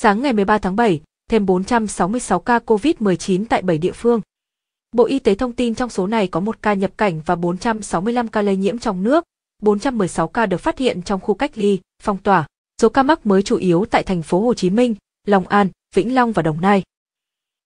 Sáng ngày 13 tháng 7, thêm 466 ca COVID-19 tại 7 địa phương. Bộ Y tế thông tin trong số này có một ca nhập cảnh và 465 ca lây nhiễm trong nước, 416 ca được phát hiện trong khu cách ly, phong tỏa. Số ca mắc mới chủ yếu tại thành phố Hồ Chí Minh, Long An, Vĩnh Long và Đồng Nai.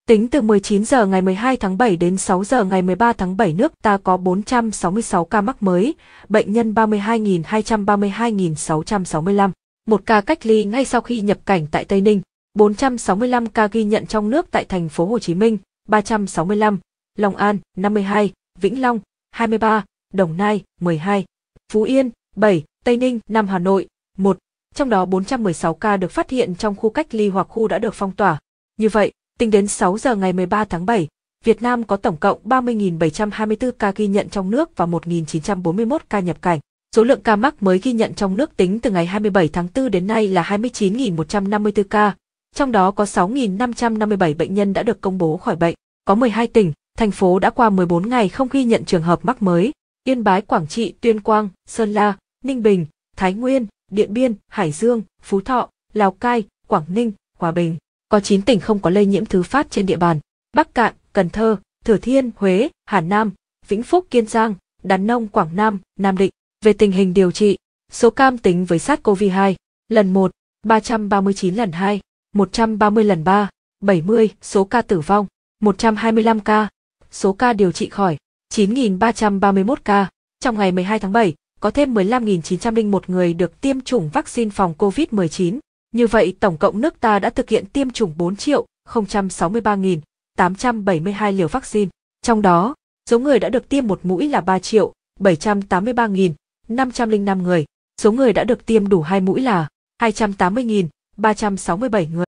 Tính từ 19 giờ ngày 12 tháng 7 đến 6 giờ ngày 13 tháng 7 nước ta có 466 ca mắc mới, bệnh nhân 32.232.665 một ca cách ly ngay sau khi nhập cảnh tại Tây Ninh, 465 ca ghi nhận trong nước tại thành phố Hồ Chí Minh, 365, Long An 52, Vĩnh Long 23, Đồng Nai 12, Phú Yên 7, Tây Ninh, 5 Hà Nội 1, trong đó 416 ca được phát hiện trong khu cách ly hoặc khu đã được phong tỏa. Như vậy, tính đến 6 giờ ngày 13 tháng 7, Việt Nam có tổng cộng 30.724 ca ghi nhận trong nước và 1.941 ca nhập cảnh. Số lượng ca mắc mới ghi nhận trong nước tính từ ngày 27 tháng 4 đến nay là 29.154 ca, trong đó có 6.557 bệnh nhân đã được công bố khỏi bệnh. Có 12 tỉnh, thành phố đã qua 14 ngày không ghi nhận trường hợp mắc mới. Yên Bái, Quảng Trị, Tuyên Quang, Sơn La, Ninh Bình, Thái Nguyên, Điện Biên, Hải Dương, Phú Thọ, Lào Cai, Quảng Ninh, Hòa Bình. Có 9 tỉnh không có lây nhiễm thứ phát trên địa bàn. Bắc Cạn, Cần Thơ, Thừa Thiên, Huế, Hà Nam, Vĩnh Phúc, Kiên Giang, đà Nông, Quảng Nam, Nam Định. Về tình hình điều trị, số cam tính với SARS-CoV-2, lần 1, 339 lần 2, 130 lần 3, 70 số ca tử vong, 125 ca, số ca điều trị khỏi, 9.331 ca. Trong ngày 12 tháng 7, có thêm 15.901 người được tiêm chủng vaccine phòng COVID-19. Như vậy, tổng cộng nước ta đã thực hiện tiêm chủng 4 triệu 063.872 liều vaccine. Trong đó, số người đã được tiêm một mũi là 3 triệu 783.000. 505 người, số người đã được tiêm đủ hai mũi là 280.367 người.